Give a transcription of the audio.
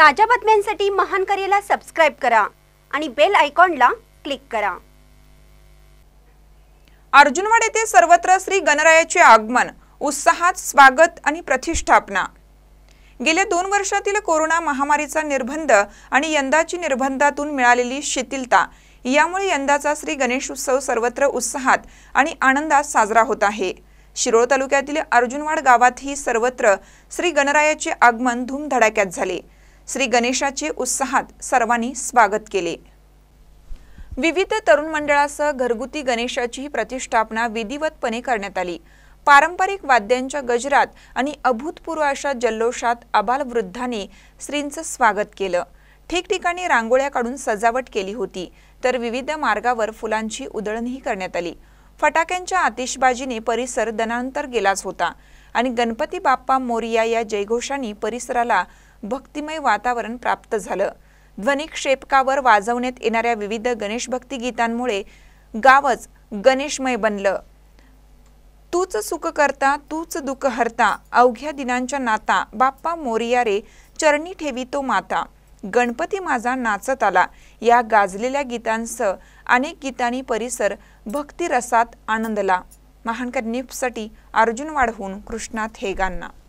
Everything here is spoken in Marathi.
ताज्या बातम्यांसाठी महान करेला सबस्क्राईब करा आणि बेल आयकॉनला क्लिक करा अर्जुनवाड येथे सर्वत्र श्री गणरायाचे आगमन उत्साहात स्वागत आणि प्रतिष्ठापना गेल्या दोन वर्षातील कोरोना महामारीचा निर्बंध आणि यंदाची निर्बंधातून मिळालेली शिथिलता यामुळे यंदाचा श्री गणेश उत्सव सर्वत्र उत्साहात आणि आनंदात साजरा होत आहे शिरोळ तालुक्यातील अर्जुनवाड गावातही सर्वत्र श्री गणरायाचे आगमन धूमधडाक्यात झाले श्री गणेशाचे उत्साहात सर्वांनी स्वागत केले विविध तरुण मंडळासह घरगुती गणेशाची प्रतिष्ठापना विधिवतपणे करण्यात आली पारंपरिक वाद्यांच्या गजरात आणि अभूतपूर्व अशा जल्लोषात अबालवृद्धांनी श्रींचं स्वागत केलं ठिकठिकाणी रांगोळ्या काढून सजावट केली होती तर विविध मार्गावर फुलांची उधळणही करण्यात आली फटाक्यांच्या आतिषबाजीने परिसर दनांतर गेलाच होता आणि गणपती बाप्पा मोरिया या जयघोषांनी परिसराला भक्तिमय वातावरण प्राप्त झालं ध्वनिक्षेपकावर वाजवण्यात येणाऱ्या विविध गणेश भक्ती गीतांमुळे गावच गणेशमय बनलं तूच सुख करता तूच दुःख हरता अवघ्या दिनांच्या नाता बाप्पा मोरिया रे चरणी ठेवी तो माता गणपती माझा नाचत आला या गाजलेल्या गीतांसह अनेक गीतांनी परिसर भक्तिरसात आनंदला महानकर निपसाठी अर्जुनवाडहून कृष्णा थेगांना